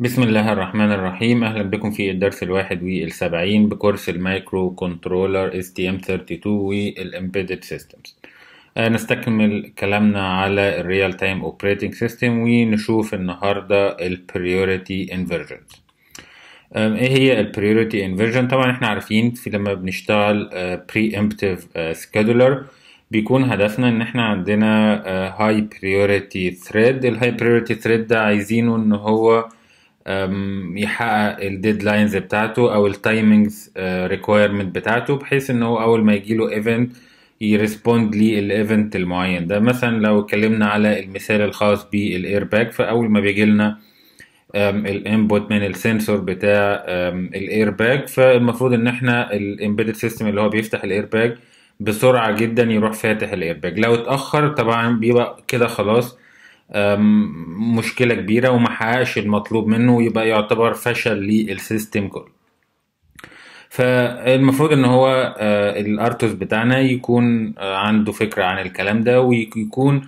بسم الله الرحمن الرحيم أهلا بكم في الدرس الواحد والسبعين بكورس المايكرو كنترولر STM32 والإمبيدد سيستمز آه، نستكمل كلامنا على الريال تايم اوبريتنج سيستم ونشوف النهاردة البريوريتي انفرجن آه، ايه هي البريوريتي انفرجن طبعا احنا عارفين في لما بنشتغل بري امبتيف سكيدولر بيكون هدفنا ان احنا عندنا هاي بريوريتي ثريد الهاي بريوريتي ثريد ده عايزينه ان هو يحقق الديدلاينز بتاعته او التايمنجز آه، ريكويرمنت بتاعته بحيث ان هو اول ما يجيله ايفنت يرسبوند للايفنت المعين ده مثلا لو اتكلمنا على المثال الخاص بالاير باج فاول ما بيجي لنا الانبوت من السنسور بتاع الاير باج فالمفروض ان احنا الامبيدد سيستم اللي هو بيفتح الاير باج بسرعه جدا يروح فاتح الاير باج لو اتاخر طبعا بيبقى كده خلاص مشكله كبيره وما حققش المطلوب منه ويبقى يعتبر فشل للسيستم كله فالمفروض ان هو آه، الارتوس بتاعنا يكون آه، عنده فكره عن الكلام ده ويكون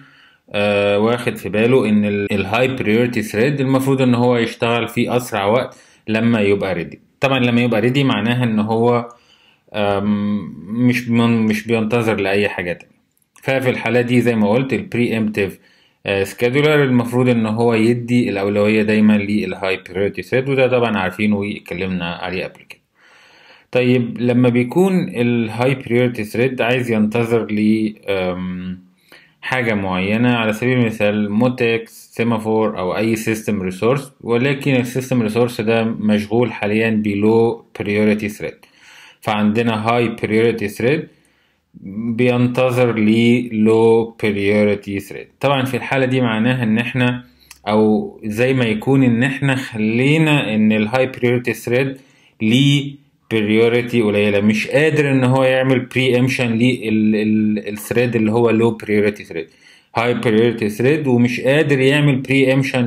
آه، واخد في باله ان الهاي بريورتي ثريد المفروض ان هو يشتغل في اسرع وقت لما يبقى ريدي طبعا لما يبقى ريدي معناها ان هو مش مش بينتظر لاي حاجه تانية ففي الحاله دي زي ما قلت البري امتيف سكادولر آه، المفروض ان هو يدي الاولويه دايما للهاي بريورتي ثريد وده طبعا عارفينه واتكلمنا عليه قبل كده طيب لما بيكون الهاي بريورتي ثريد عايز ينتظر لي حاجة معينة على سبيل المثال موتكس سيمافور أو أي سيستم ريسورس ولكن السيستم ريسورس ده مشغول حاليا بلو بريورتي ثريد فعندنا هاي بريورتي ثريد بينتظر لي لو بريوريتي ثريد طبعا في الحاله دي معناها ان احنا او زي ما يكون ان احنا خلينا ان الهاي بريوريتي ثريد ليه بريوريتي قليله مش قادر ان هو يعمل بري امشن للثريد اللي هو لو بريوريتي ثريد هاي بريوريتي ثريد ومش قادر يعمل بري امشن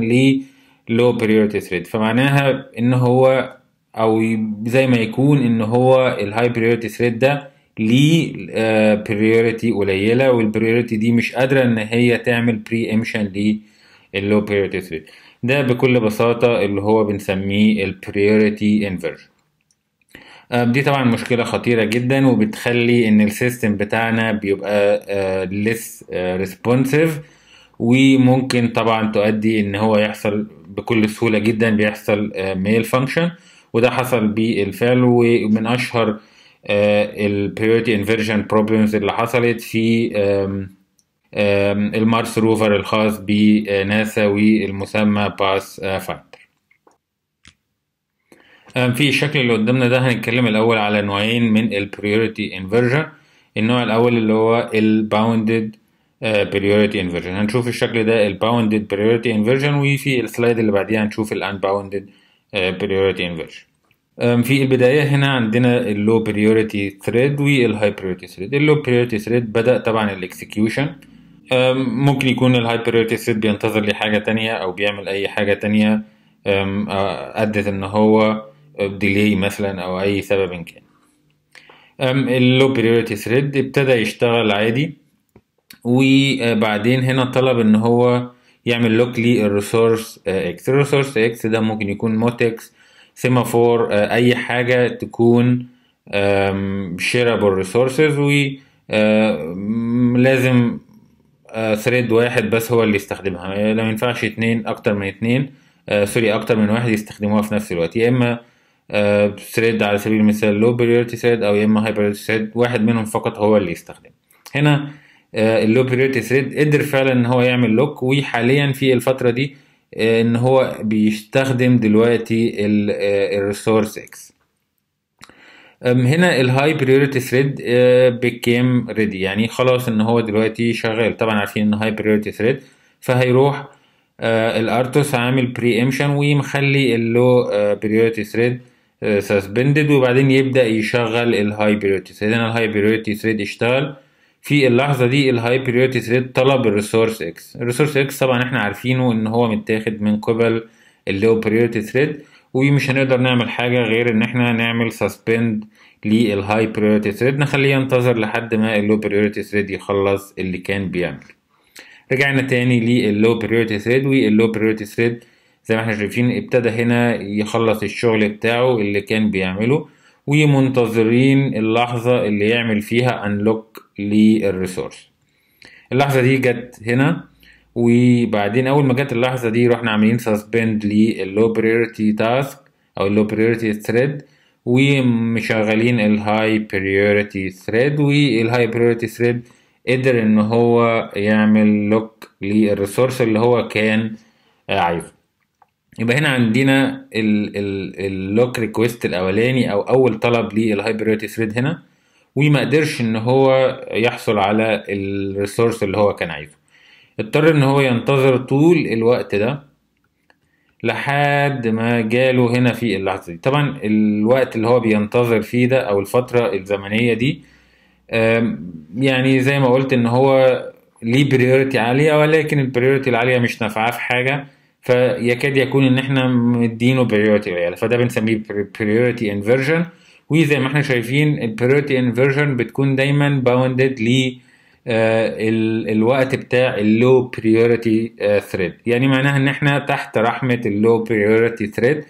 للو بريوريتي ثريد فمعناها ان هو او زي ما يكون ان هو الهاي بريوريتي ثريد ده ليه بريوريتي آه، قليله والبريوريتي دي مش قادره ان هي تعمل بري امشن للو بريوريتي ثريد ده بكل بساطه اللي هو بنسميه البريوريتي انفرجن آه، دي طبعا مشكلة خطيرة جدا وبتخلي ان السيستم بتاعنا بيبقى ليس آه، ريسبونسيف وممكن طبعا تؤدي ان هو يحصل بكل سهولة جدا بيحصل ميل فانكشن وده حصل بالفعل ومن اشهر Priority انفيرجن بروبلمز اللي حصلت في المارس روفر الخاص بناسا والمسمى باث آه، فايندر في الشكل اللي قدامنا ده هنتكلم الاول على نوعين من البريوريتي انفيرجن النوع الاول اللي هو الباوندد بريوريتي انفيرجن هنشوف الشكل ده الباوندد بريوريتي انفيرجن وفي السلايد اللي بعديها هنشوف الانباوندد بريوريتي انفيرجن في البداية هنا عندنا اللو بريوريتي ثريد والهاي بريوريتي ثريد اللو بريوريتي ثريد بدأ طبعا الاكسكيوشن ممكن يكون الهاي بريوريتي ثريد بينتظر لحاجة تانية أو بيعمل أي حاجة تانية أدت إن هو ديلي مثلا أو أي سبب كان اللو بريوريتي ثريد ابتدى يشتغل عادي وبعدين هنا طلب إن هو يعمل لوك للريسورس اكس الريسورس اكس ده ممكن يكون موتكس سيمافور آه، اي حاجه تكون شيرابل ريسورسز و آه، لازم ثريد آه، واحد بس هو اللي يستخدمها لا ينفعش اتنين اكتر من اتنين سوري اكتر من واحد يستخدموها في نفس الوقت يا اما ثريد على سبيل المثال لو بريورتي ثريد او يا اما هاي بريورتي ثريد واحد منهم فقط هو اللي يستخدم هنا اللو بريورتي ثريد قدر فعلا ان هو يعمل لوك وحاليا في الفتره دي ان هو بيستخدم دلوقتي الريسورس اكس آه، هنا الهاي بريورتي ثريد بيكيم ريدي يعني خلاص ان هو دلوقتي شغال طبعا عارفين ان هاي بريورتي ثريد فهيروح الارتوس عامل بري امشن ومخلي اللو بريورتي ثريد سسبندد وبعدين يبدا يشغل الهاي بريورتي ثريد هنا الهاي بريورتي ثريد اشتغل في اللحظه دي الهاي Priority ثريد طلب الريسورس اكس الريسورس اكس طبعا احنا عارفينه ان هو متاخد من قبل اللو Priority ثريد ومش هنقدر نعمل حاجه غير ان احنا نعمل سسبند للهاي Priority ثريد نخليه ينتظر لحد ما اللو Priority ثريد يخلص اللي كان بيعمل رجعنا تاني Priority Thread ثريد واللو Priority ثريد زي ما احنا شايفين ابتدى هنا يخلص الشغل بتاعه اللي كان بيعمله ومنتظرين اللحظة اللي يعمل فيها انلوك للريسورس اللحظة دي جت هنا وبعدين اول ما جت اللحظة دي رحنا عاملين سسبند للو بريورتي تاسك او اللو بريورتي ثريد ومشغلين الهاي بريورتي ثريد والهاي بريورتي ثريد قدر ان هو يعمل لوك للريسورس اللي هو كان عايزه يبقى هنا عندنا اللوك ريكويست الاولاني او اول طلب للهايبريورتي ثريد هنا وما قدرش ان هو يحصل على الريسورس اللي هو كان عايزه اضطر ان هو ينتظر طول الوقت ده لحد ما جاله هنا في اللحظه دي طبعا الوقت اللي هو بينتظر فيه ده او الفتره الزمنيه دي يعني زي ما قلت ان هو ليه بريورتي عاليه ولكن البريورتي العاليه مش نافعاه في حاجه فيكاد يكون ان احنا مدينه بريورتي يعني فده بنسميه بريورتي انفيرجن وزي ما احنا شايفين البريورتي انفيرجن بتكون دايما باوندد ل آه، الوقت بتاع اللو بريورتي ثريد يعني معناها ان احنا تحت رحمه اللو بريورتي ثريد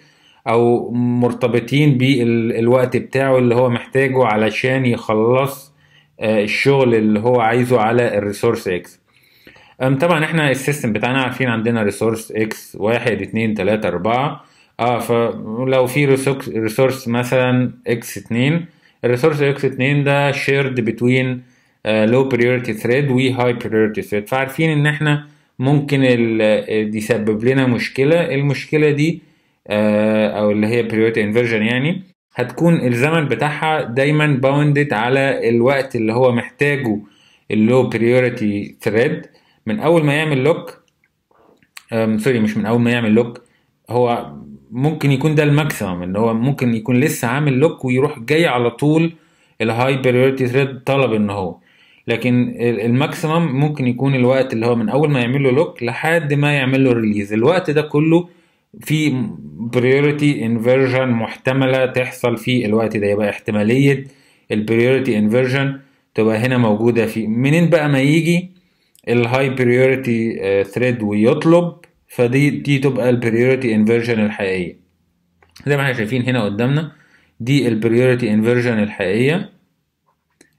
او مرتبطين بالوقت بتاعه اللي هو محتاجه علشان يخلص آه، الشغل اللي هو عايزه على الريسورس اكس أم طبعا احنا السيستم بتاعنا عارفين عندنا ريسورس اكس واحد اتنين تلاتة اربعة اه فلو في ريسورس مثلا اكس اتنين الريسورس اكس اتنين ده شيرد بتوين لو بريورتي ثريد وهاي بريورتي ثريد فعارفين ان احنا ممكن دي يسبب لنا مشكلة المشكلة دي uh, او اللي هي بريورتي انفرجن يعني هتكون الزمن بتاعها دايما باوندد على الوقت اللي هو محتاجه اللو بريورتي ثريد من اول ما يعمل لوك سوري مش من اول ما يعمل لوك هو ممكن يكون ده الماكسيمم ان هو ممكن يكون لسه عامل لوك ويروح جاي على طول الهاي بريورتي ثريد طلب ان هو لكن الماكسيمم ممكن يكون الوقت اللي هو من اول ما يعمل له لوك لحد ما يعمل له ريليز الوقت ده كله في بريورتي انفيرجن محتمله تحصل في الوقت ده يبقى احتماليه البريورتي انفيرجن تبقى هنا موجوده في منين بقى ما يجي الهاي بريورتي ثريد ويطلب فدي دي تبقى البريورتي انفيرجن الحقيقيه زي ما احنا شايفين هنا قدامنا دي البريورتي انفيرجن الحقيقيه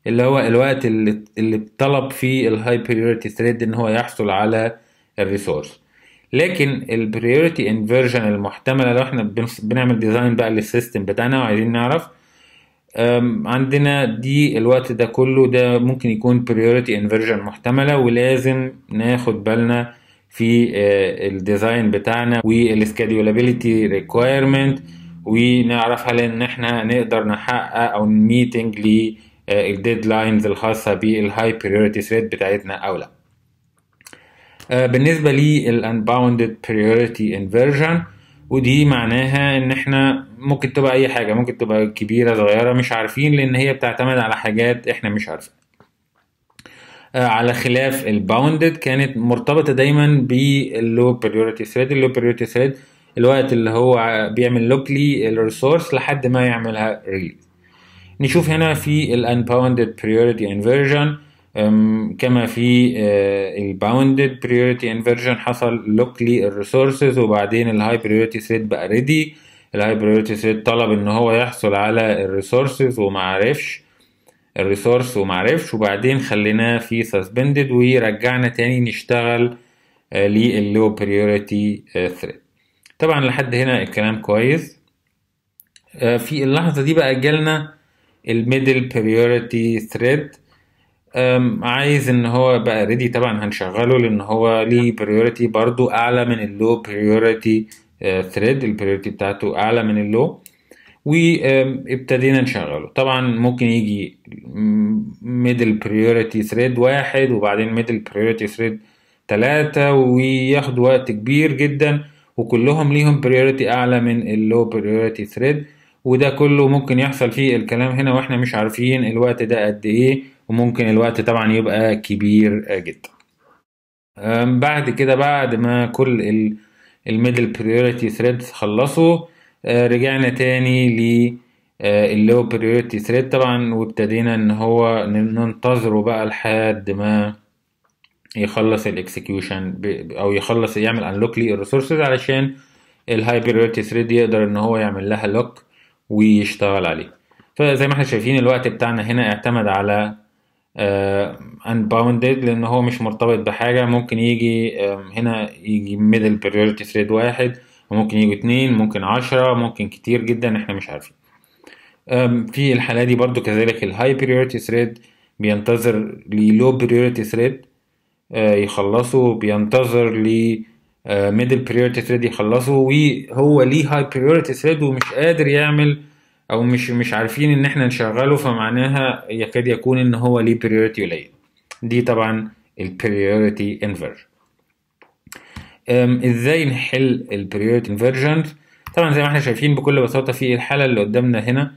اللي هو الوقت اللي اللي طلب فيه الهاي بريورتي ثريد ان هو يحصل على الريسورس لكن البريورتي انفيرجن المحتمله لو احنا بنعمل ديزاين بقى للسيستم بتاعنا وعايزين نعرف عندنا دي الوقت ده كله ده ممكن يكون priority inversion محتملة ولازم ناخد بالنا في آه، الديزاين بتاعنا والسكادولابيلتي ريكويرمنت ونعرف هل ان احنا نقدر نحقق او ميتنج للديدلاينز آه، الخاصه بالهاي priority ثريد بتاعتنا او لا آه، بالنسبه للانباوندد priority inversion ودي معناها ان احنا ممكن تبقى اي حاجه ممكن تبقى كبيره صغيره مش عارفين لان هي بتعتمد على حاجات احنا مش عارفين آه، على خلاف الباوندد كانت مرتبطه دايما باللو بريورتي ثريد اللو بريورتي ثريد الوقت اللي هو بيعمل لوكلي الريسورس لحد ما يعملها ريليز نشوف هنا في الانباوندد بريورتي انفيرجن كما في الباوندد بريورتي انفيرجن حصل لوكلي الريسورسز وبعدين الهاي بريورتي ثريد بقى ريدي الهاي بريورتي ثريد طلب ان هو يحصل على الريسورسز ومعرفش الريسورس ومعرفش وبعدين خليناه في سسبندد ورجعنا تاني نشتغل للو بريورتي ثريد طبعا لحد هنا الكلام كويس آه، في اللحظه دي بقى جالنا الميدل بريورتي ثريد عايز ان هو بقى ريدي طبعا هنشغله لان هو ليه بريورتي برضو اعلى من اللو بريورتي ثريد آه، البريورتي بتاعته اعلى من اللو وابتدينا نشغله طبعا ممكن يجي ميدل بريورتي ثريد واحد وبعدين ميدل بريورتي ثريد ثلاثة وياخد وقت كبير جدا وكلهم ليهم بريورتي اعلى من اللو بريورتي ثريد وده كله ممكن يحصل فيه الكلام هنا واحنا مش عارفين الوقت ده قد ايه وممكن الوقت طبعا يبقى كبير جدا بعد كده بعد ما كل ال الميدل بريوريتي ثريد خلصوا آه، رجعنا تاني ل آه، اللو بريوريتي ثريد طبعا وابتدينا ان هو ننتظره بقى لحد ما يخلص الاكسكيوشن او يخلص يعمل انلوك للريسورسز علشان الهاي بريوريتي ثريد يقدر ان هو يعمل لها لوك ويشتغل عليه فزي ما احنا شايفين الوقت بتاعنا هنا اعتمد على انباوندد آه، لان هو مش مرتبط بحاجه ممكن يجي هنا يجي ميدل بريورتي ثريد واحد وممكن يجي اتنين ممكن عشرة ممكن كتير جدا احنا مش عارفين في الحالة دي برضو كذلك الهاي بريورتي ثريد بينتظر للو بريورتي ثريد يخلصه بينتظر ل ميدل بريورتي ثريد يخلصه وهو ليه هاي بريورتي ثريد ومش قادر يعمل او مش مش عارفين ان احنا نشغله فمعناها يكاد يكون ان هو ليه بريورتي قليل دي طبعا البريوريتي انفر ازاي نحل البريوريتي انفرجن طبعا زي ما احنا شايفين بكل بساطه في الحاله اللي قدامنا هنا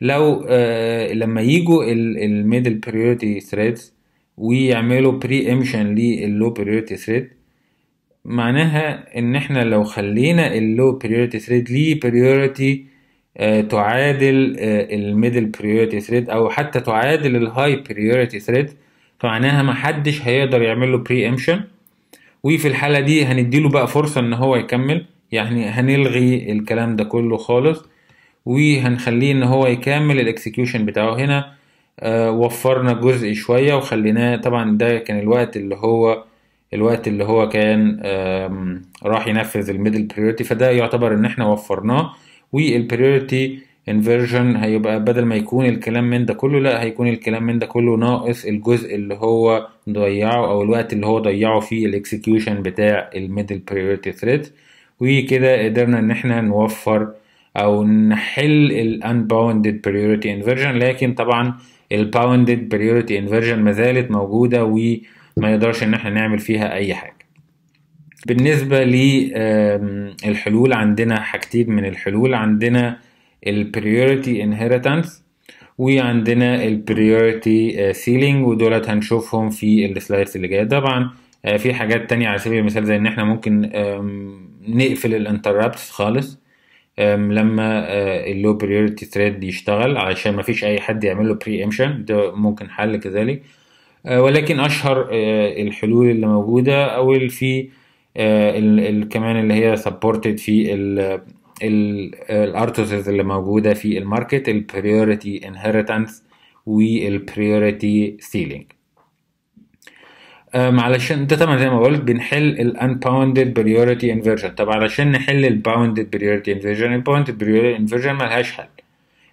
لو آه لما يجوا الميدل بريوريتي ثريدز ويعملوا بري امشن لللو بريوريتي ثريد معناها ان احنا لو خلينا اللو بريوريتي ثريد ليه بريوريتي آه، تعادل آه، الميدل بريوريتي ثريد او حتى تعادل الهاي بريوريتي ثريد فمعناها محدش هيقدر يعمل له بري امشن وفي الحاله دي هنديله بقى فرصه ان هو يكمل يعني هنلغي الكلام ده كله خالص وهنخليه ان هو يكمل الاكسكيوشن بتاعه هنا آه، وفرنا جزء شويه وخليناه طبعا ده كان الوقت اللي هو الوقت اللي هو كان راح ينفذ الميدل بريورتي فده يعتبر ان احنا وفرناه والبريورتي انفيرجن هيبقى بدل ما يكون الكلام من ده كله لا هيكون الكلام من ده كله ناقص الجزء اللي هو ضيعه او الوقت اللي هو ضيعه في الاكسكيوشن بتاع الميدل بريورتي ثريد وكده قدرنا ان احنا نوفر او نحل الانباوندد بريورتي انفيرجن لكن طبعا الباوندد بريورتي انفيرجن ما زالت موجوده وما يقدرش ان احنا نعمل فيها اي حاجه بالنسبة للحلول عندنا حاجتين من الحلول عندنا priority inheritance وعندنا priority سيلينج آه، ودولت هنشوفهم في السلايدز اللي جاية طبعا آه، في حاجات تانية على سبيل المثال زي ان احنا ممكن نقفل الانترابتس خالص لما اللو بريورتي ثريد يشتغل علشان ما فيش اي حد يعمل له بري ده ممكن حل كذلك آه، ولكن اشهر الحلول اللي موجوده او اللي في آه، كمان اللي هي سبورتد في الارتوسز اللي موجوده في الماركت البريوريتي انهيرتنس والبريوريتي سيلينج علشان ده طبعا زي ما قلت بنحل الانباوندد بريوريتي انفيرجن طب علشان نحل الباوندد بريوريتي انفيرجن الباوندد بريوريتي انفيرجن ملهاش حل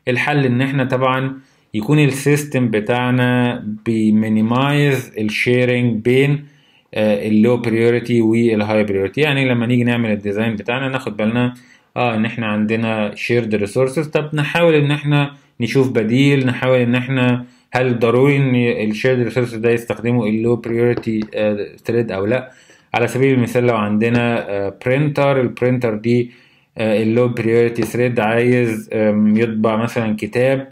الحل ان احنا طبعا يكون السيستم بتاعنا بمينيمايز الشيرنج بين آه، اللو بريورتي والهاي بريورتي يعني لما نيجي نعمل الديزاين بتاعنا ناخد بالنا اه ان احنا عندنا شيرد ريسورسز طب نحاول ان احنا نشوف بديل نحاول ان احنا هل ضروري ان الشيرد ريسورسز ده يستخدمه اللو بريورتي ثريد آه، او لا على سبيل المثال لو عندنا برينتر آه، البرينتر دي اللو بريورتي ثريد عايز يطبع مثلا كتاب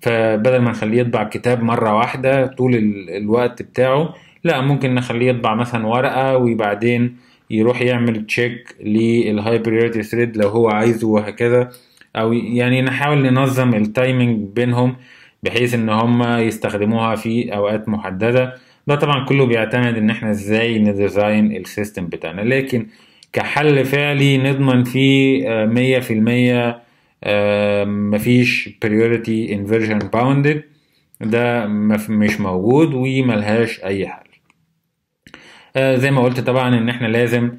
فبدل ما نخليه يطبع كتاب مرة واحدة طول الوقت بتاعه لا ممكن نخليه يطبع مثلا ورقه وبعدين يروح يعمل تشيك للهاي بريورتي ثريد لو هو عايزه وهكذا او يعني نحاول ننظم التايمنج بينهم بحيث ان هم يستخدموها في اوقات محدده ده طبعا كله بيعتمد ان احنا ازاي نديزاين السيستم بتاعنا لكن كحل فعلي نضمن فيه آه، مية في المية آه، مفيش priority inversion bounded ده مش موجود وملهاش اي حاجة آه، زي ما قلت طبعا ان احنا لازم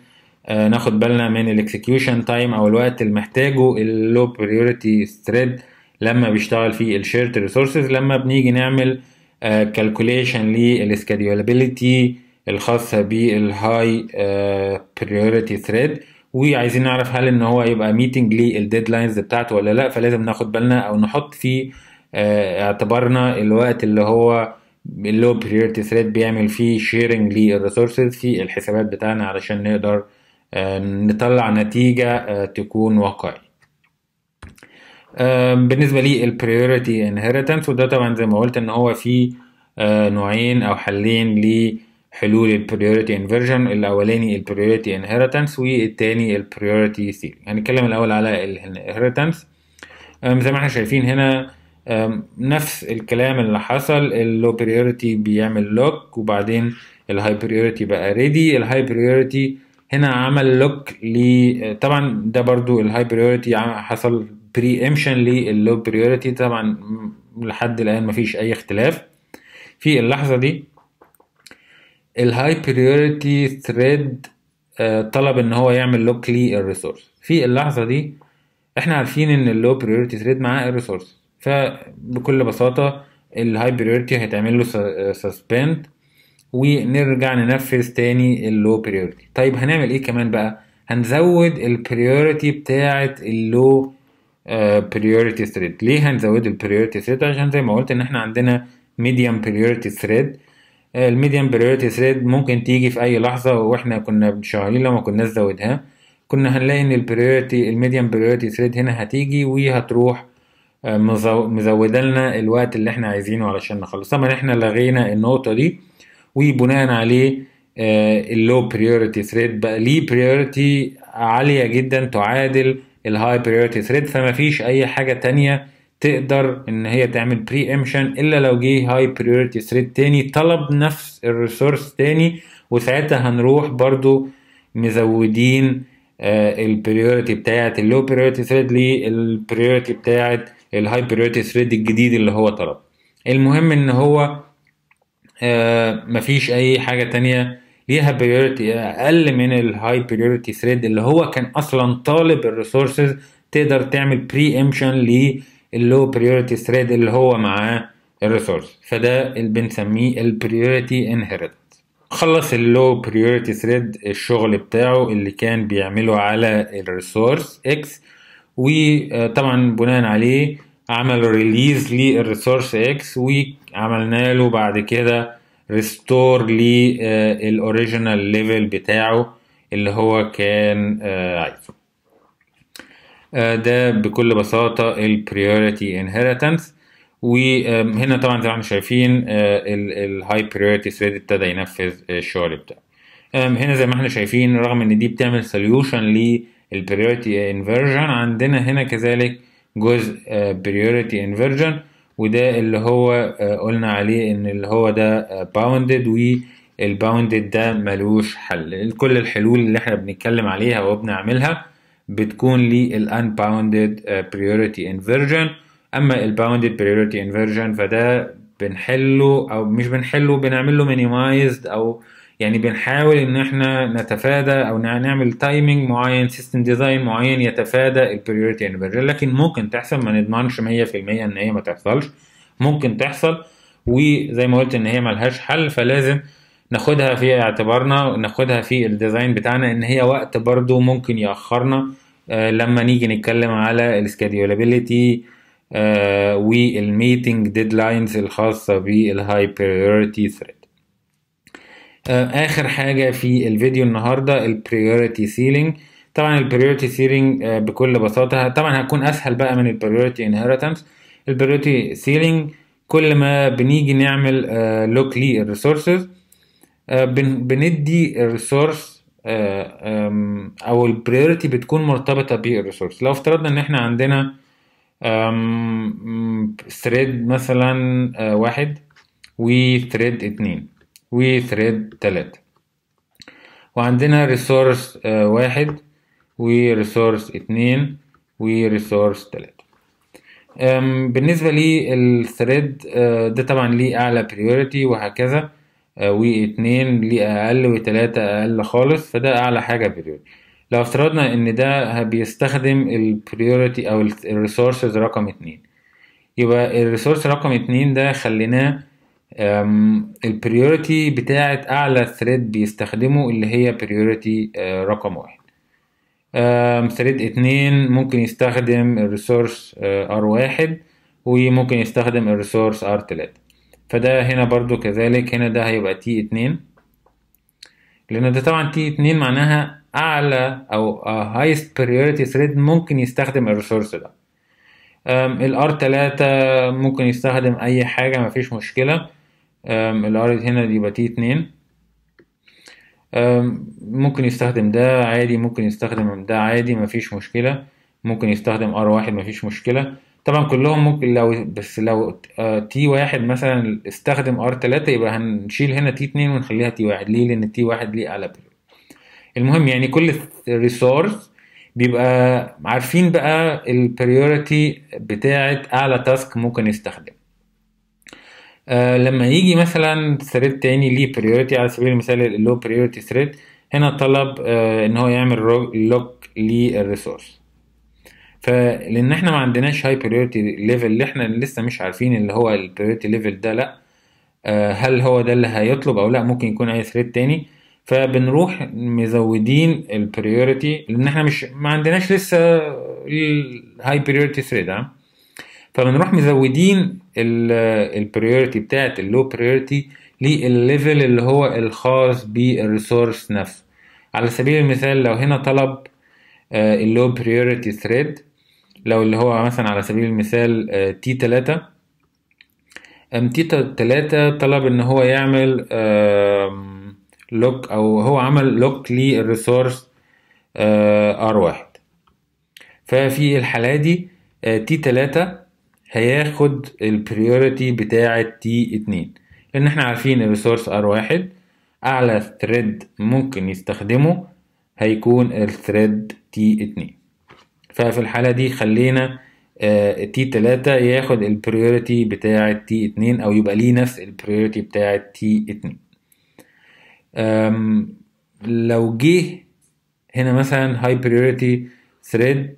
آه، ناخد بالنا من الاكسكيوشن تايم او الوقت اللي محتاجه اللو بريوريتي ثريد لما بيشتغل في الشيرت ريسورسز لما بنيجي نعمل كالكوليشن آه، للسكادولابيلتي الخاصه بالهاي بريوريتي ثريد وعايزين نعرف هل ان هو يبقى ميتنج للديدلاينز بتاعته ولا لا فلازم ناخد بالنا او نحط في اعتبارنا الوقت اللي هو اللي هو بريورتي ثريد بيعمل فيه شيرنج للريسورسز في الحسابات بتاعنا علشان نقدر آه، نطلع نتيجة آه، تكون واقعي آه، بالنسبة لي البريورتي انهيرتنس وده طبعا زي ما قلت ان هو في نوعين او حلين لحلول البريورتي انفيرجن الاولاني البريورتي انهيرتنس والتاني البريورتي ثيري هنتكلم الاول على الانهيرتنس زي ما احنا شايفين هنا نفس الكلام اللي حصل اللو بريورتي بيعمل لوك وبعدين الهاي بريورتي بقى ريدي الهاي بريورتي هنا عمل لوك ل طبعا ده برضو الهاي بريورتي حصل بري امشن للو بريورتي طبعا لحد الان مفيش اي اختلاف في اللحظه دي الهاي بريورتي ثريد طلب ان هو يعمل لوك للريسورس في اللحظه دي احنا عارفين ان اللو بريورتي ثريد معاه الريسورس فبكل بساطة الهاي بريورتي هيتعمل له سسبند آه، ونرجع ننفذ تاني اللو بريورتي طيب هنعمل ايه كمان بقى هنزود البريورتي بتاعة اللو بريورتي ثريد ليه هنزود البريورتي ثريد عشان زي ما قلت ان احنا عندنا ميديم بريورتي ثريد الميديم بريورتي ثريد ممكن تيجي في اي لحظه واحنا كنا شغالين لو كنا نزودها كنا هنلاقي ان البريورتي الميديم بريورتي ثريد هنا هتيجي وهتروح مزوده لنا الوقت اللي احنا عايزينه علشان نخلص طبعا احنا لغينا النقطه دي وبناء عليه آه، اللو بريورتي ثريد بقى ليه بريورتي عاليه جدا تعادل الهاي بريورتي ثريد فما فيش اي حاجه تانية تقدر ان هي تعمل بري امشن الا لو جه هاي بريورتي ثريد تاني طلب نفس الريسورس تاني وساعتها هنروح برضو مزودين آه، البريورتي بتاعت اللو بريورتي ثريد للبريورتي بتاعت الهاي بريوريتي ثريد الجديد اللي هو طلب المهم ان هو آه، مفيش اي حاجه تانية ليها بريوريتي اقل من الهاي بريوريتي ثريد اللي هو كان اصلا طالب الريسورسز تقدر تعمل بري امشن للو بريوريتي ثريد اللي هو معاه الريسورس فده اللي بنسميه البريوريتي انهيرت خلص اللو بريوريتي ثريد الشغل بتاعه اللي كان بيعمله على الريسورس اكس وطبعا بناء عليه عملوا ريليز للريسورس اكس وعملنا له بعد كده ريستور للاوريجينال ليفل بتاعه اللي هو كان آه، عايزه آه، ده بكل بساطة البريوريتي انهيرتنس وهنا طبعا زي ما احنا شايفين الهاي بريوريتي ثريد ابتدى ينفذ آه، الشغل بتاعه هنا زي ما احنا شايفين رغم ان دي بتعمل سوليوشن للبريوريتي انفيرجن عندنا هنا كذلك جزء بريوريتي آه، انفرجن وده اللي هو آه، قلنا عليه ان اللي هو ده باوندد آه، والباوندد ده ملوش حل كل الحلول اللي احنا بنتكلم عليها وبنعملها بتكون للانباوندد بريوريتي انفرجن اما الباوندد بريوريتي انفرجن فده بنحله او مش بنحله بنعمل له مينيمايزد او يعني بنحاول ان احنا نتفادى او نعمل تايمنج معين سيستم ديزاين معين يتفادى البريورتي انفيرجن لكن ممكن تحصل ما نضمنش 100% ان هي ما تحصلش ممكن تحصل وزي ما قلت ان هي ملهاش حل فلازم ناخدها في اعتبارنا ناخدها في الديزاين بتاعنا ان هي وقت برضو ممكن ياخرنا آه لما نيجي نتكلم على الاسكادولابيلتي آه والميتنج ديدلاينز الخاصه بالهاي بريورتي ثريد آه، اخر حاجه في الفيديو النهارده البريوريتي سيلينج طبعا البريوريتي سيلينج آه، بكل بساطه طبعا هتكون اسهل بقى من البريوريتي انهيرتنس البريوريتي سيلينج كل ما بنيجي نعمل لوك آه، للريسورسز بندي الريسورس او البريوريتي بتكون مرتبطه بالريسورس لو افترضنا ان احنا عندنا ثريد مثلا واحد وثريد اتنين وثريد تلاتة وعندنا ريسورس آه، واحد وريسورس اتنين وريسورس تلاتة بالنسبة للثريد آه، ده طبعا ليه أعلى بريوريتي وهكذا آه، و واتنين ليه أقل و وتلاتة أقل خالص فده أعلى حاجة بريوريتي لو افترضنا إن ده بيستخدم البريوريتي أو الريسورسز رقم اتنين يبقى الريسورس رقم اتنين ده خليناه البريوريتي بتاعت اعلى ثريد بيستخدمه اللي هي بريوريتي آه، رقم واحد ثريد اتنين ممكن يستخدم الريسورس ار آه، واحد وممكن يستخدم الريسورس ار تلاتة فده هنا برضو كذلك هنا ده هيبقى تي اتنين لان ده طبعا تي اتنين معناها اعلى او هايست بريوريتي ثريد ممكن يستخدم الريسورس ده الار تلاتة ممكن يستخدم اي حاجة مفيش مشكلة الار هنا يبقى تي اتنين ممكن يستخدم ده عادي ممكن يستخدم ده عادي مفيش مشكلة ممكن يستخدم ار واحد مفيش مشكلة طبعا كلهم ممكن لو بس لو تي آه، واحد مثلا استخدم ار تلاتة يبقى هنشيل هنا تي اتنين ونخليها تي واحد ليه لان تي واحد ليه اعلى المهم يعني كل الريسورس بيبقى عارفين بقى البريوريتي بتاعت اعلى تاسك ممكن يستخدم آه لما يجي مثلا ثريد تاني ليه بريورتي على سبيل المثال اللو بريورتي ثريد هنا طلب آه ان هو يعمل لوك للريسورس فلان احنا ما عندناش هاي بريورتي ليفل اللي احنا لسه مش عارفين اللي هو البريورتي ليفل ده لا آه هل هو ده اللي هيطلب او لا ممكن يكون اي ثريد تاني فبنروح مزودين البريورتي لان احنا مش ما عندناش لسه الهاي بريورتي ثريد ها فبنروح مزودين البريورتي بتاعت اللو بريورتي للليفل اللي هو الخاص بالريسورس نفسه على سبيل المثال لو هنا طلب اللو بريورتي ثريد لو اللي هو مثلا على سبيل المثال تي آه، تلاتة ام تي تلاتة طلب ان هو يعمل لوك او هو عمل لوك للريسورس ار واحد ففي الحالة دي تي آه، تلاتة هياخد البريوريتي بتاعة تي اتنين لأن احنا عارفين الريسورس ار واحد أعلى ثريد ممكن يستخدمه هيكون الثريد تي اتنين ففي الحالة دي خلينا آه تي تلاتة ياخد البريوريتي بتاعة تي اتنين أو يبقى ليه نفس البريوريتي بتاعة تي اتنين لو جه هنا مثلا هاي بريوريتي ثريد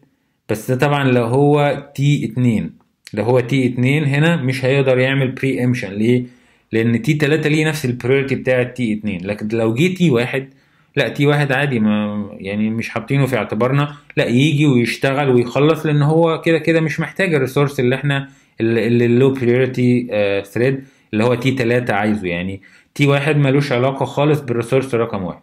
بس ده طبعا لو هو تي اتنين اللي هو تي 2 هنا مش هيقدر يعمل بري امشن ليه؟ لان تي 3 ليه نفس البريورتي بتاعه تي 2 لكن لو جه تي 1 لا تي 1 عادي ما يعني مش حاطينه في اعتبارنا لا يجي ويشتغل ويخلص لان هو كده كده مش محتاج الريسورس اللي احنا اللي اللو بريورتي ثريد اللي هو تي 3 عايزه يعني تي 1 ملوش علاقه خالص بالريسورس رقم 1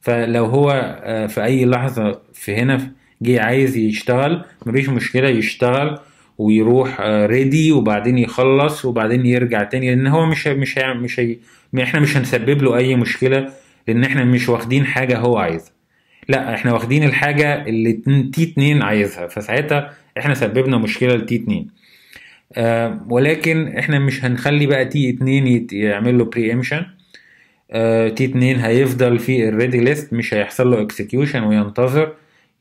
فلو هو آه، في اي لحظه في هنا جه عايز يشتغل مفيش مشكله يشتغل ويروح ريدي آه، وبعدين يخلص وبعدين يرجع تاني لان هو مش مش مش احنا مش هنسبب له اي مشكله لان احنا مش واخدين حاجه هو عايزها لا احنا واخدين الحاجه اللي تي 2 عايزها فساعتها احنا سببنا مشكله لتي 2 آه ولكن احنا مش هنخلي بقى تي 2 يعمل له بري امشن آه تي 2 هيفضل في الريدي ليست مش هيحصل له اكسكيوشن وينتظر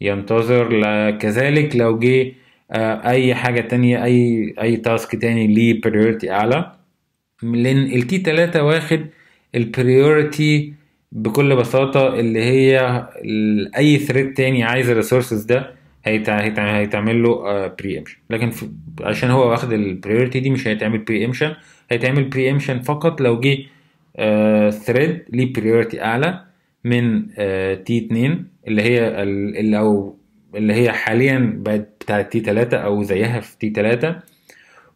ينتظر كذلك لو جه آه، اي حاجه تانية اي اي تاسك تاني ليه بريورتي اعلى لان التي تلاتة واخد البريورتي بكل بساطه اللي هي اي ثريد تاني عايز الريسورسز ده هيتعمل له بري آه، امشن لكن عشان هو واخد البريورتي دي مش هيتعمل بري امشن هيتعمل بري امشن فقط لو جه ثريد آه، ليه بريورتي اعلى من تي 2 اللي هي او اللي هي حاليا بقت بتاعت تي 3 او زيها في تي 3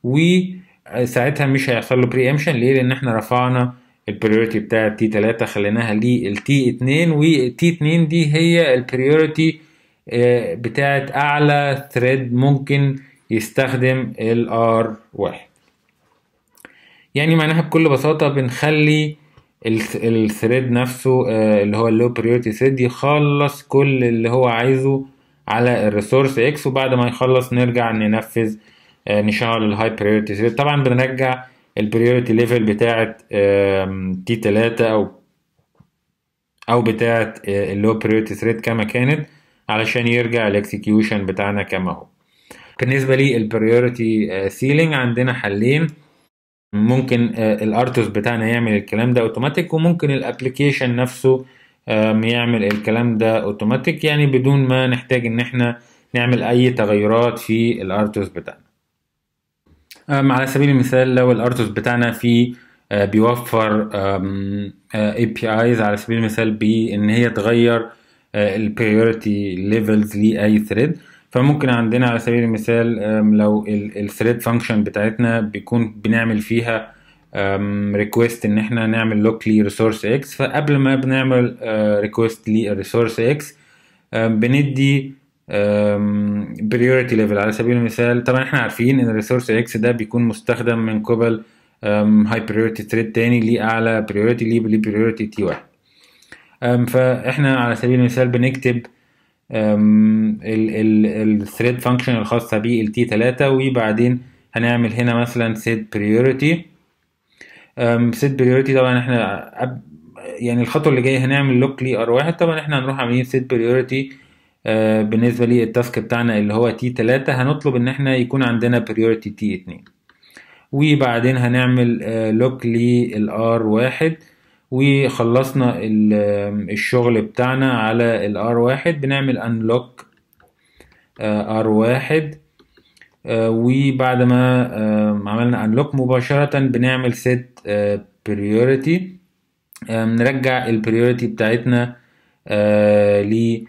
وساعتها مش هيحصل له بري امشن ليه لان احنا رفعنا البريورتي بتاع تي 3 خليناها للتي 2 والتي 2 دي هي البريورتي آه، بتاعت اعلى ثريد ممكن يستخدم الار R1 يعني معناها بكل بساطة بنخلي الثريد نفسه آه، اللي هو اللو بريورتي ثريد يخلص كل اللي هو عايزه على الريسورس اكس وبعد ما يخلص نرجع ننفذ آه، نشغل الهاي بريورتي طبعا بنرجع البريورتي ليفل بتاعه تي 3 او او بتاعه اللو بريورتي ثريد كما كانت علشان يرجع الاكسكيوشن بتاعنا كما هو بالنسبه لي البريورتي سيلينج آه، عندنا حلين ممكن آه، الارتوس بتاعنا يعمل الكلام ده اوتوماتيك وممكن الابلكيشن نفسه يعمل الكلام ده اوتوماتيك يعني بدون ما نحتاج ان احنا نعمل اي تغيرات في الارتوس بتاعنا على سبيل المثال لو الارتوس بتاعنا فيه آه، بيوفر اي بي ايز على سبيل المثال بان هي تغير آه، البريورتي ليفلز لاي ثريد فممكن عندنا على سبيل المثال لو الثريد فانكشن بتاعتنا بيكون بنعمل فيها ريكويست ان احنا نعمل لوك ريسورس اكس فقبل ما بنعمل ريكويست ريسورس اكس بندي بريوريتي ليفل على سبيل المثال طبعا احنا عارفين ان الريسورس اكس ده بيكون مستخدم من قبل هاي بريوريتي ثريد تاني ليه اعلى بريوريتي ليه بريوريتي تي واحد فاحنا على سبيل المثال بنكتب الثريد فانكشن الخاصه بالتي 3 وبعدين هنعمل هنا مثلا set priority سيت بريورتي طبعا احنا يعني الخطوه اللي جايه هنعمل لوك لي ار واحد طبعا احنا هنروح عاملين سيت بريورتي أه، بالنسبه للتاسك بتاعنا اللي هو تي 3 هنطلب ان احنا يكون عندنا بريورتي تي 2 وبعدين هنعمل لوك أه، للار واحد وخلصنا الشغل بتاعنا على الار واحد بنعمل انلوك أه، ار واحد آه، وبعد ما آه، عملنا انلوك مباشرة بنعمل سيت بريوريتي آه، نرجع البريوريتي بتاعتنا ل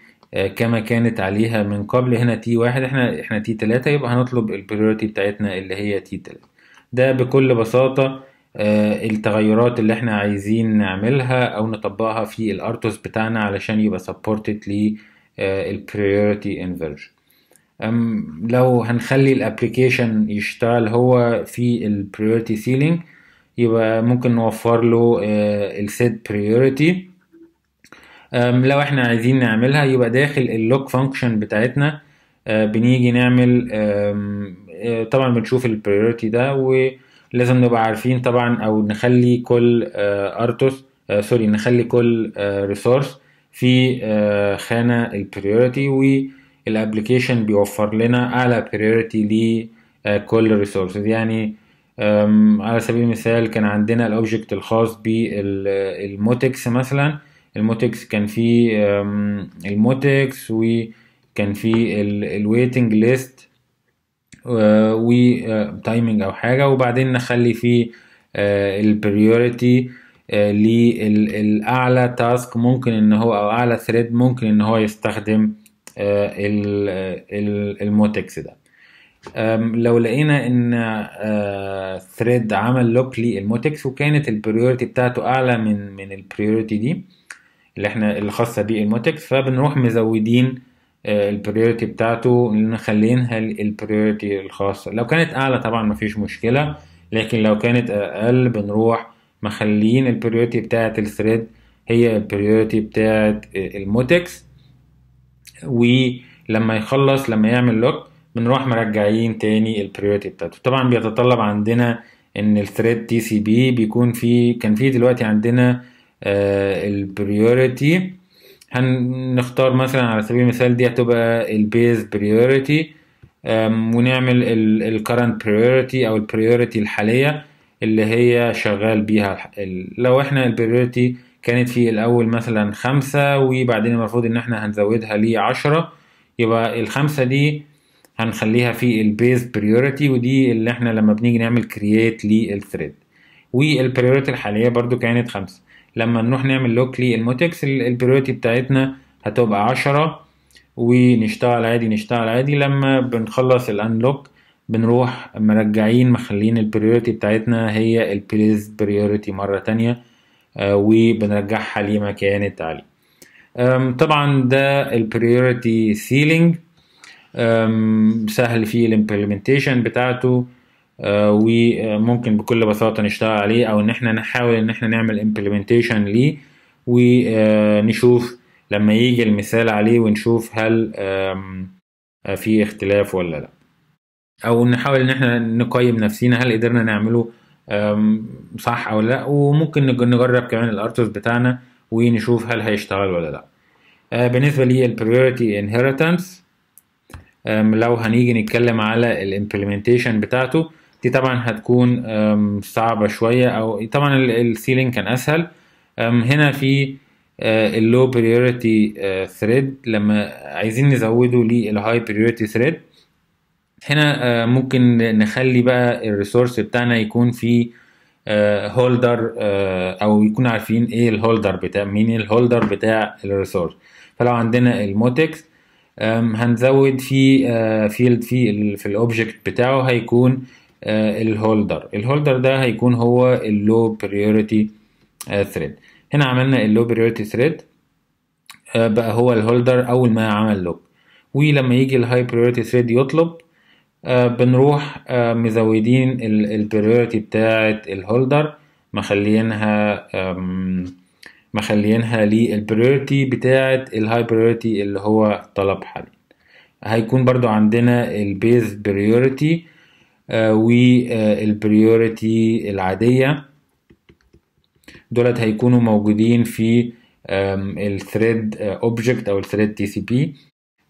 كما كانت عليها من قبل هنا تي واحد احنا احنا تي تلاتة يبقى هنطلب البريوريتي بتاعتنا اللي هي تي تلاتة ده بكل بساطة التغيرات اللي احنا عايزين نعملها او نطبقها في الارتوس بتاعنا علشان يبقى سبورتد للبريوريتي انفرجن لو هنخلي الابلكيشن يشتغل هو في البريورتي سيلينج يبقى ممكن نوفر له آه، السيت بريورتي لو احنا عايزين نعملها يبقى داخل اللوك فانكشن بتاعتنا آه، بنيجي نعمل آه، طبعا بنشوف البريورتي ده ولازم نبقى عارفين طبعا او نخلي كل ارتوس سوري نخلي كل ريسورس في خانه البريورتي و الابلكيشن بيوفر لنا اعلى بريورتي لكل الريسورسز يعني على سبيل المثال كان عندنا الاوبجكت الخاص بالموتكس مثلا الموتكس كان فيه الموتكس وكان فيه الويتنج ليست وتايمنج او حاجه وبعدين نخلي فيه البريوريتي للاعلى تاسك ممكن ان هو او اعلى ثريد ممكن ان هو يستخدم آه، الموتكس ده لو لقينا ان ثريد آه، عمل لوك للموتكس وكانت البريوريتي بتاعته اعلى من من البريوريتي دي اللي احنا الخاصه بالموتكس فبنروح مزودين آه، البريوريتي بتاعته مخلينها البريوريتي الخاصه لو كانت اعلى طبعا مفيش مشكله لكن لو كانت اقل بنروح مخليين البريوريتي بتاعه الثريد هي البريوريتي بتاعه الموتكس ولما يخلص لما يعمل لوك بنروح مرجعين تاني البريوريتي بتاعته طبعا بيتطلب عندنا ان الثريد تي سي بي بيكون في كان في دلوقتي عندنا آه، البريوريتي هنختار مثلا على سبيل المثال دي هتبقى البيز بريوريتي ونعمل الكرنت بريوريتي او البريوريتي الحاليه اللي هي شغال بيها لو احنا البريوريتي كانت في الأول مثلا خمسة وبعدين المفروض إن احنا هنزودها لعشرة يبقى الخمسة دي هنخليها في البيز بريوريتي ودي اللي احنا لما بنيجي نعمل كرييت للثريد والبريوريتي الحالية برضو كانت خمسة لما نروح نعمل لوك للموتكس البريوريتي بتاعتنا هتبقى عشرة ونشتغل عادي نشتغل عادي لما بنخلص الانلوك بنروح مرجعين مخلين البريوريتي بتاعتنا هي البليز بريوريتي مرة تانية آه، وبنرجعها لمكان التعليم طبعا ده البريوريتي سيلينج سهل فيه الامبلمنتيشن بتاعته آه، وممكن بكل بساطه نشتغل عليه او ان احنا نحاول ان احنا نعمل امبلمنتيشن ليه ونشوف آه، لما يجي المثال عليه ونشوف هل في اختلاف ولا لا او نحاول ان احنا نقيم نفسينا هل قدرنا نعمله صح او لا وممكن نجرب كمان الارتوس بتاعنا ونشوف هل هيشتغل ولا لا أه، بالنسبه البريوريتي انهيرتنس لو هنيجي نتكلم على الامبلمنتيشن بتاعته دي طبعا هتكون صعبة شوية او طبعا السيلينج كان اسهل هنا في اللو بريوريتي ثريد لما عايزين نزوده للهاي بريوريتي ثريد هنا آه، ممكن نخلي بقى الريسورس بتاعنا يكون فيه آه، هولدر آه، او يكون عارفين ايه الهولدر بتاع مين الهولدر بتاع الريسورس فلو عندنا الموتكس هنزود في فيلد في في الاوبجكت بتاعه هيكون الهولدر الهولدر ده هيكون هو اللو بريوريتي ثريد هنا عملنا اللو بريوريتي ثريد بقى هو الهولدر اول ما عمل لوب ولما يجي الهاي بريوريتي ثريد يطلب آه، بنروح آه، مزودين البريوريتي بتاعة الهولدر مخلينها مخلينها للبريوريتي بتاعة الهاي بريوريتي اللي هو طلب حاليا هيكون برضو عندنا البيز بريوريتي والبريوريتي العادية دولت هيكونوا موجودين في الثريد اوبجكت آه، او الثريد تي سي بي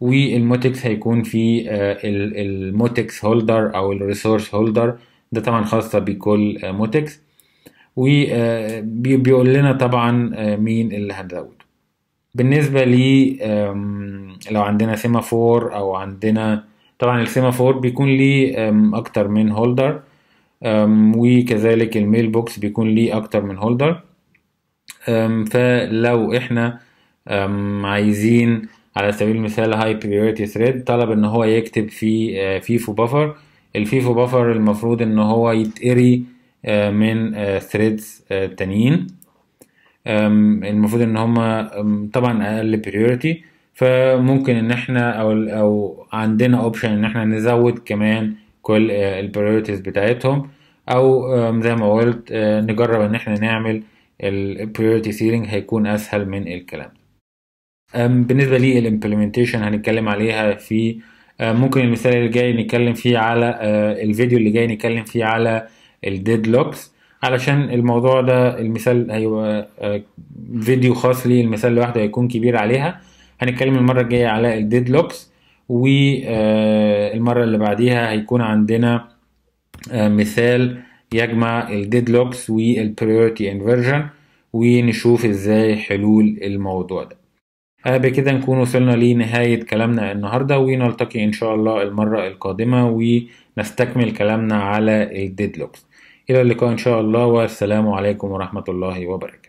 والموتكس هيكون في آه، الموتكس هولدر او الريسورس هولدر ده طبعا خاصة بكل آه، موتكس وبيقول آه، لنا طبعا مين اللي هنزوده بالنسبة لي لو عندنا سيمافور او عندنا طبعا السيمافور بيكون ليه اكتر من هولدر وكذلك الميل بوكس بيكون ليه اكتر من هولدر فلو احنا عايزين على سبيل المثال هاي بريوريتي ثريد طلب ان هو يكتب في آه، فيفو بفر الفيفو بفر المفروض ان هو يتقري آه، من ثريدز آه، تانيين المفروض ان هما طبعا اقل بريوريتي فممكن ان احنا او او عندنا اوبشن ان احنا نزود كمان كل البريوريتيز بتاعتهم او زي ما قلت نجرب ان احنا نعمل البريوريتي سيلينج هيكون اسهل من الكلام ده بالنسبة لي الامبلمنتيشن هنتكلم عليها في ممكن المثال اللي جاي نتكلم فيه على أه، الفيديو اللي جاي نتكلم فيه على الديد لوكس علشان الموضوع ده المثال هيبقى أه، فيديو خاص لي المثال لوحده هيكون كبير عليها هنتكلم المرة الجاية على الديد لوكس والمرة أه، اللي بعديها هيكون عندنا مثال يجمع الديد لوكس والبريورتي انفيرجن ونشوف ازاي حلول الموضوع ده آه، بكده نكون وصلنا لنهاية كلامنا النهاردة ونلتقي إن شاء الله المرة القادمة ونستكمل كلامنا على الديدلوكس إلى اللقاء إن شاء الله والسلام عليكم ورحمة الله وبركاته